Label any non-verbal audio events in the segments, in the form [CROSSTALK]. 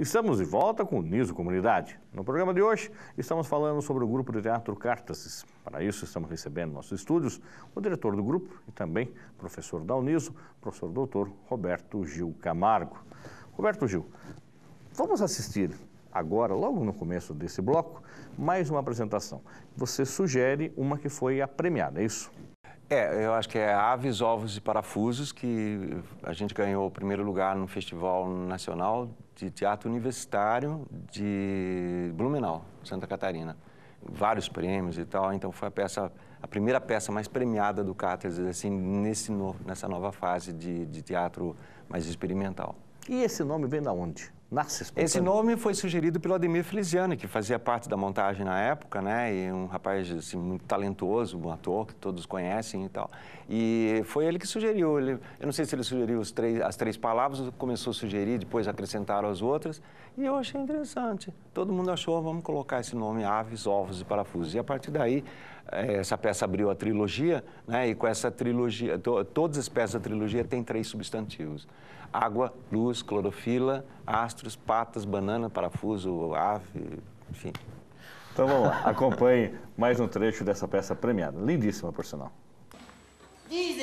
Estamos de volta com o Niso Comunidade. No programa de hoje, estamos falando sobre o grupo de teatro Cártases. Para isso, estamos recebendo em nossos estúdios o diretor do grupo e também professor da Uniso, professor doutor Roberto Gil Camargo. Roberto Gil, vamos assistir agora, logo no começo desse bloco, mais uma apresentação. Você sugere uma que foi a premiada, é isso? É, eu acho que é Aves, Ovos e Parafusos, que a gente ganhou o primeiro lugar no Festival Nacional de Teatro Universitário de Blumenau, Santa Catarina. Vários prêmios e tal, então foi a peça, a primeira peça mais premiada do Cáceres, assim, nesse no, nessa nova fase de, de teatro mais experimental. E esse nome vem da onde? Narciso. Esse nome foi sugerido pelo Ademir Feliciani, que fazia parte da montagem na época, né? E um rapaz assim, muito talentoso, um ator que todos conhecem e tal. E foi ele que sugeriu. Ele, eu não sei se ele sugeriu três, as três palavras, começou a sugerir, depois acrescentaram as outras. E eu achei interessante. Todo mundo achou, vamos colocar esse nome, aves, ovos e parafusos. E a partir daí, é, essa peça abriu a trilogia, né? e com essa trilogia, to, todas as peças da trilogia têm três substantivos: água, luz, clorofila, astros, patas, banana, parafuso, ave, enfim. Então vamos lá, acompanhe mais um trecho dessa peça premiada. Lindíssima, por sinal. Diz,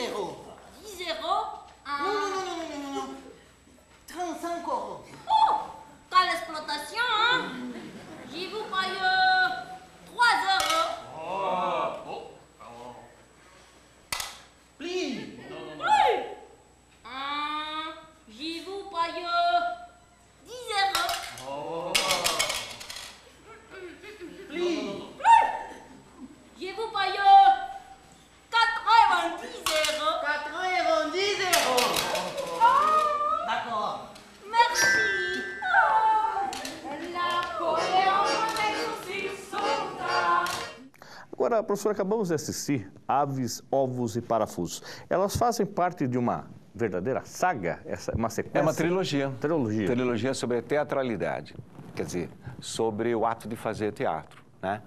Agora, professor, acabamos de assistir Aves, Ovos e Parafusos. Elas fazem parte de uma verdadeira saga, essa, uma sequência? É uma trilogia. Trilogia. Trilogia sobre a teatralidade, quer dizer, sobre o ato de fazer teatro, né?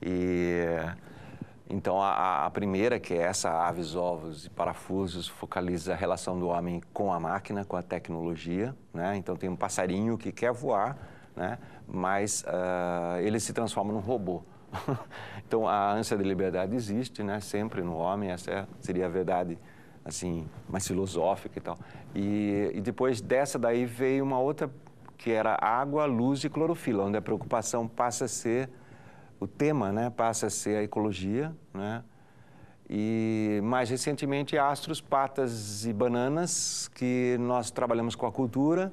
E então a, a primeira, que é essa Aves, Ovos e Parafusos, focaliza a relação do homem com a máquina, com a tecnologia, né? Então tem um passarinho que quer voar, né? Mas uh, ele se transforma num robô. [LAUGHS] então a ânsia de liberdade existe, né? Sempre no homem, essa é, seria a verdade assim, mais filosófica e tal. E, e depois dessa daí veio uma outra que era água, luz e clorofila, onde a preocupação passa a ser o tema, né? Passa a ser a ecologia, né? E mais recentemente astros, patas e bananas, que nós trabalhamos com a cultura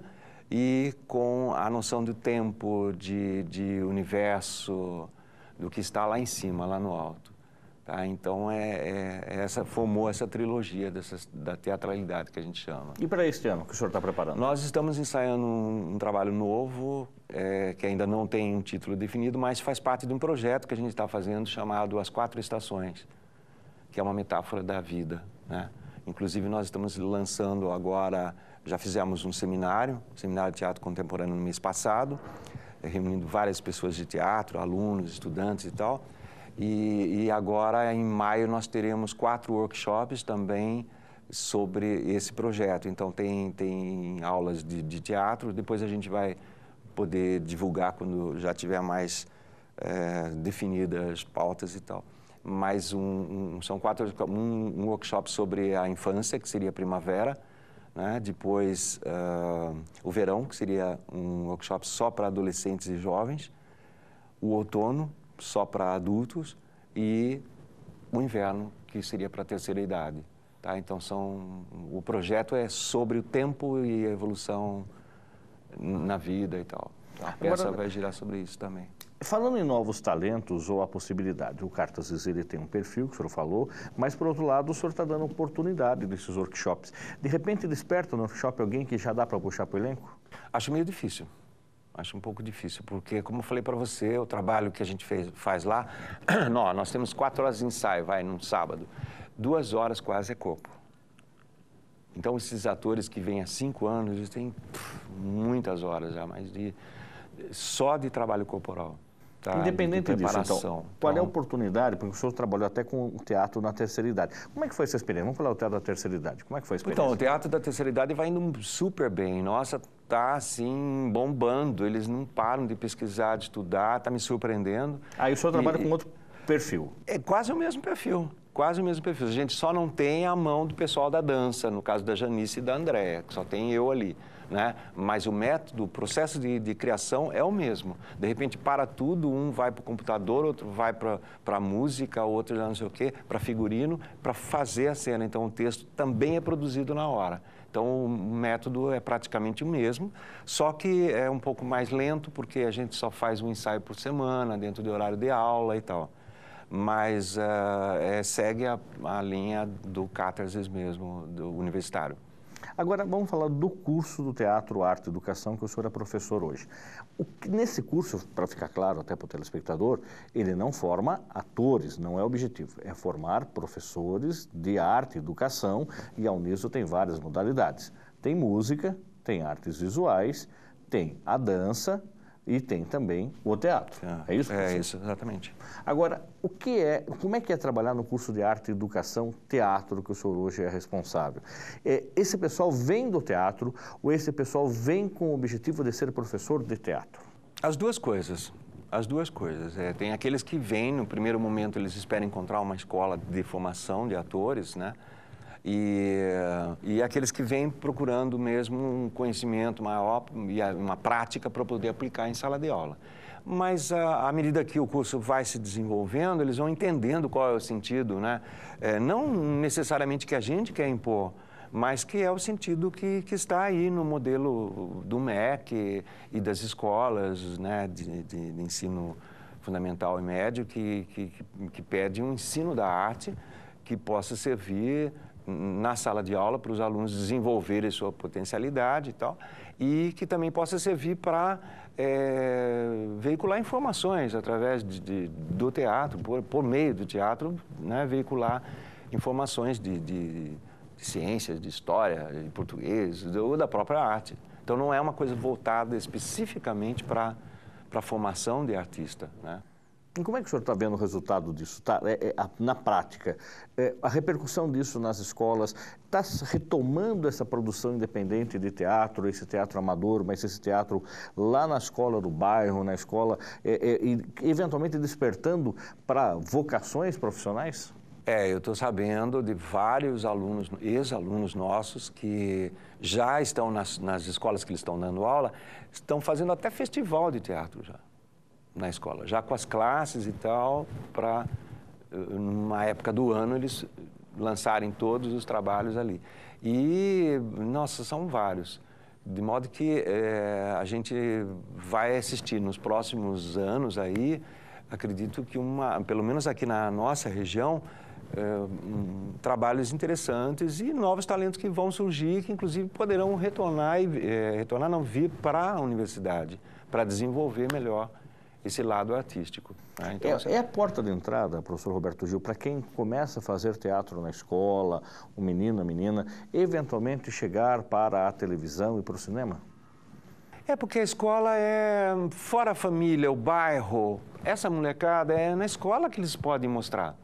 e com a noção do tempo, de, de universo, do que está lá em cima, lá no alto. Tá? Então, é, é, é essa formou essa trilogia da teatralidade que a gente chama. E para este ano, que o senhor está preparando? Nós estamos ensaiando um, um trabalho novo, é, que ainda não tem um título definido, mas faz parte de um projeto que a gente está fazendo chamado As Quatro Estações, que é uma metáfora da vida. Né? Inclusive, nós estamos lançando agora, já fizemos um seminário, um seminário de teatro contemporâneo no mês passado, é, reunindo várias pessoas de teatro, alunos, estudantes e tal. E, e, agora, em maio, nós teremos quatro workshops também sobre esse projeto. Então, tem, tem aulas de, de teatro, depois a gente vai poder divulgar quando já tiver mais é, definidas pautas e tal. Mas um, um, são quatro, um, um workshop sobre a infância, que seria a primavera, né? Depois, uh, o verão, que seria um workshop só para adolescentes e jovens. O outono, só para adultos. E o inverno, que seria para a terceira idade. Tá? Então, são, o projeto é sobre o tempo e a evolução na vida e tal. Tá. A peça Agora, vai girar sobre isso também. Falando em novos talentos ou a possibilidade, o Cartas ele tem um perfil, que o senhor falou, mas por outro lado o senhor está dando oportunidade desses workshops. De repente desperta no workshop alguém que já dá para puxar para o elenco? Acho meio difícil. Acho um pouco difícil, porque, como eu falei para você, o trabalho que a gente fez, faz lá, [CLEARS THROAT] nós, nós temos quatro horas de ensaio, vai, num sábado. Duas horas quase é corpo. Então, esses atores que vêm há cinco anos, eles têm pff, muitas horas já, mas de, só de trabalho corporal. Tá, Independente disso, então, qual então... é a então. oportunidade? Porque o senhor trabalhou até com o teatro na terceira idade. Como é que foi essa experiência? Vamos falar do teatro da terceira idade. Como é que foi a então, experiência? Então, o teatro da terceira idade vai indo super bem. Nossa, tá assim, bombando. Eles não param de pesquisar, de estudar, tá me surpreendendo. Aí o senhor trabalha com outro perfil. É quase o mesmo perfil. Quase o mesmo perfil. A gente só não tem a mão do pessoal da dança, no caso da Janice e da Andréa, que só tem eu ali. Né? Mas o método, o processo de, de, criação é o mesmo. De repente, para tudo, um vai para o computador, outro vai para a música, outro já não sei o quê, para figurino, para fazer a cena. Então, o texto também é produzido na hora. Então, o método é praticamente o mesmo, só que é um pouco mais lento, porque a gente só faz um ensaio por semana, dentro do horário de aula e tal mas uh, é, segue a, a, linha do catarsis mesmo, do universitário. Agora, vamos falar do curso do Teatro, Arte e Educação, que o senhor é professor hoje. Que, nesse curso, para ficar claro até para o telespectador, ele não forma atores, não é objetivo. É formar professores de arte e educação, e ao nisso tem várias modalidades. Tem música, tem artes visuais, tem a dança, e tem também o teatro. É, é isso? É isso, exatamente. Agora, o que é, como é que é trabalhar no curso de arte e educação teatro que o senhor hoje é responsável? É, esse pessoal vem do teatro ou esse pessoal vem com o objetivo de ser professor de teatro? As duas coisas. As duas coisas. É, tem aqueles que vêm, no primeiro momento, eles esperam encontrar uma escola de formação de atores, né? e, eh, e aqueles que vêm procurando mesmo um conhecimento maior e uma prática para poder aplicar em sala de aula. Mas ah, à medida que o curso vai se desenvolvendo, eles vão entendendo qual é o sentido, né? É, não necessariamente que a gente quer impor, mas que é o sentido que, que está aí no modelo do MEC e, das escolas né, de, de, de ensino fundamental e médio, que, que, que pede um ensino da arte que possa servir na sala de aula para os alunos desenvolverem sua potencialidade e tal, e que também possa servir para é, veicular informações através de, de, do teatro, por, por, meio do teatro, né, veicular informações de, de, ciências, de história, de português, ou da própria arte. Então não é uma coisa voltada especificamente para a formação de artista, né? E Como é que o senhor está vendo o resultado disso? Tá, é, é, na prática, é, a repercussão disso nas escolas está retomando essa produção independente de teatro, esse teatro amador, mas esse teatro lá na escola do bairro, na escola, é, é, e eventualmente despertando para vocações profissionais? É, eu estou sabendo de vários alunos, ex-alunos nossos, que já estão nas, nas escolas que eles estão dando aula, estão fazendo até festival de teatro já na escola, já com as classes e tal, para eh, numa época do ano eles lançarem todos os trabalhos ali. E, nossa, são vários. De modo que é, a gente vai assistir nos próximos anos aí, acredito que uma, pelo menos aqui na nossa região, é, um, trabalhos interessantes e novos talentos que vão surgir, que inclusive poderão retornar e é, retornar não vir para a universidade para desenvolver melhor esse lado artístico. Né? Então, é, assim, é, a porta de entrada, professor Roberto Gil, para quem começa a fazer teatro na escola, o menino, a menina, eventualmente chegar para a televisão e para o cinema? É porque a escola é fora a família, o bairro. Essa molecada é na escola que eles podem mostrar.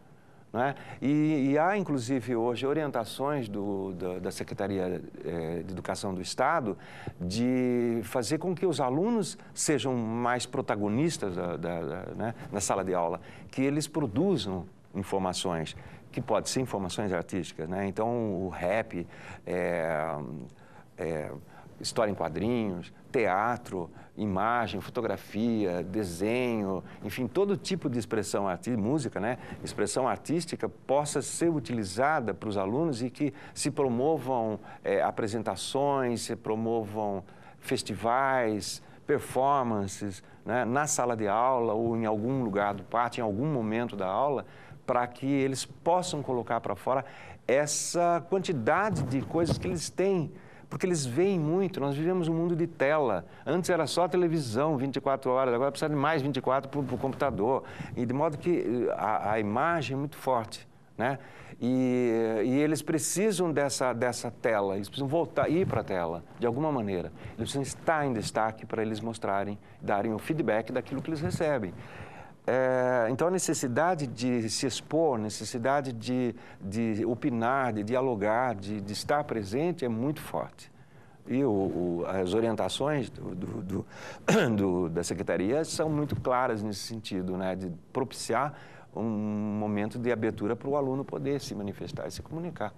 Né? E, e, há, inclusive, hoje orientações do, da Secretaria eh, de Educação do Estado de fazer com que os alunos sejam mais protagonistas da, da, da, né? na sala de aula, que eles produzam informações, que podem ser informações artísticas. Né? Então, o rap, é, é, história em quadrinhos, teatro, imagem, fotografia, desenho, enfim, todo tipo de expressão artística, música, né? Expressão artística possa ser utilizada para os alunos e que se promovam é, apresentações, se promovam festivais, performances, né? na sala de aula ou em algum lugar do pátio, em algum momento da aula, para que eles possam colocar para fora essa quantidade de coisas que eles têm porque eles veem muito. Nós vivemos um mundo de tela. Antes era só televisão 24 horas, agora precisa de mais 24 para o computador. E de modo que eh, a, a imagem é muito forte. Né? E, e, eles precisam dessa, dessa tela, eles precisam voltar, ir para a tela, de alguma maneira. Eles precisam estar em destaque para eles mostrarem, darem o feedback daquilo que eles recebem. É, então, a necessidade de se expor, necessidade de, de opinar, de dialogar, de, de estar presente é muito forte. E o, o, as orientações do, do, do, [COUGHS] da secretaria são muito claras nesse sentido, né? de propiciar um momento de abertura para o aluno poder se manifestar e se comunicar.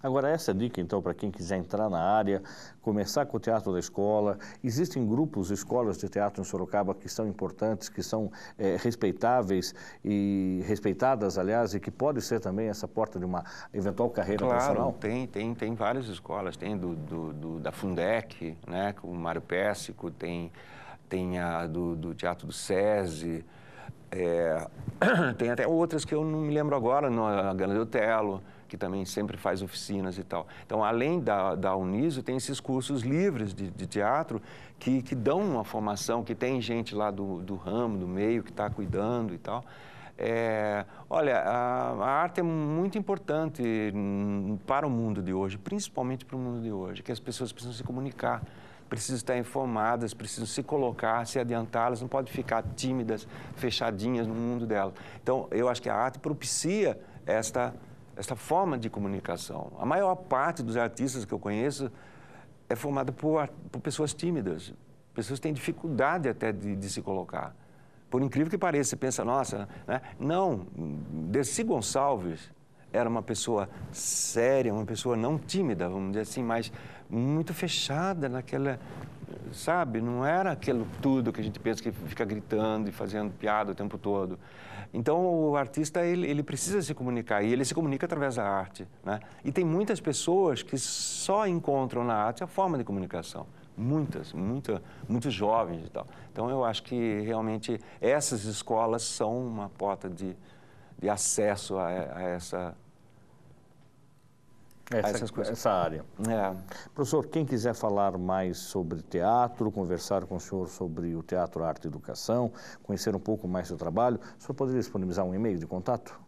Agora, essa é dica, então, para quem quiser entrar na área, começar com o teatro da escola. Existem grupos, escolas de teatro em Sorocaba que são importantes, que são é, respeitáveis e respeitadas, aliás, e que pode ser também essa porta de uma eventual carreira claro, profissional? tem, tem, tem várias escolas. Tem do, do, do da Fundec, né, com o Mário Péssico, tem, tem a do, do Teatro do SESI, é, eh, [COUGHS] tem até outras que eu não me lembro agora, no, a Gana do Telo que também sempre faz oficinas e tal. Então, além da, da Uniso, tem esses cursos livres de, de teatro que, que dão uma formação, que tem gente lá do, do ramo, do meio, que está cuidando e tal. É, olha, a, a, arte é muito importante para o mundo de hoje, principalmente para o mundo de hoje, que as pessoas precisam se comunicar, precisam estar informadas, precisam se colocar, se adiantar, elas não podem ficar tímidas, fechadinhas no mundo dela. Então, eu acho que a arte propicia esta essa forma de comunicação. A maior parte dos artistas que eu conheço é formada por, por pessoas tímidas, pessoas que têm dificuldade até de, de se colocar. Por incrível que pareça, você pensa, nossa, né? não, Dercy Gonçalves era uma pessoa séria, uma pessoa não tímida, vamos dizer assim, mas muito fechada naquela sabe? Não era aquilo tudo que a gente pensa que fica gritando e fazendo piada o tempo todo. Então, o artista, ele, ele precisa se comunicar e ele se comunica através da arte, né? E tem muitas pessoas que só encontram na arte a forma de comunicação. Muitas, muita, muitos jovens e tal. Então, eu acho que realmente essas escolas são uma porta de, de acesso a, a essa essa, essas coisas. Essa área. É. Professor, quem quiser falar mais sobre teatro, conversar com o senhor sobre o teatro, arte e educação, conhecer um pouco mais do trabalho, o senhor poderia disponibilizar um e-mail de contato?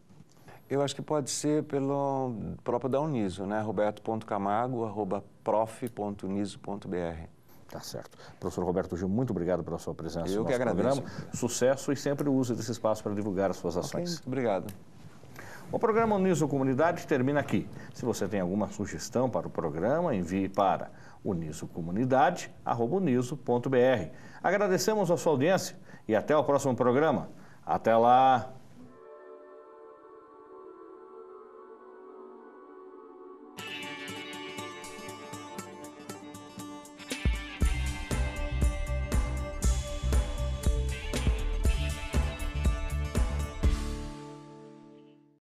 Eu acho que pode ser pelo próprio da Uniso, né? roberto.camargo.prof.uniso.br. Tá certo. Professor Roberto Gil, muito obrigado pela sua presença Eu no que agradeço. programa. Sucesso e sempre use desse espaço para divulgar as suas ações. Okay, obrigado. O programa Uniso Comunidade termina aqui. Se você tem alguma sugestão para o programa, envie para unisocomunidade.uniso.br. Agradecemos a sua audiência e até o próximo programa. Até lá!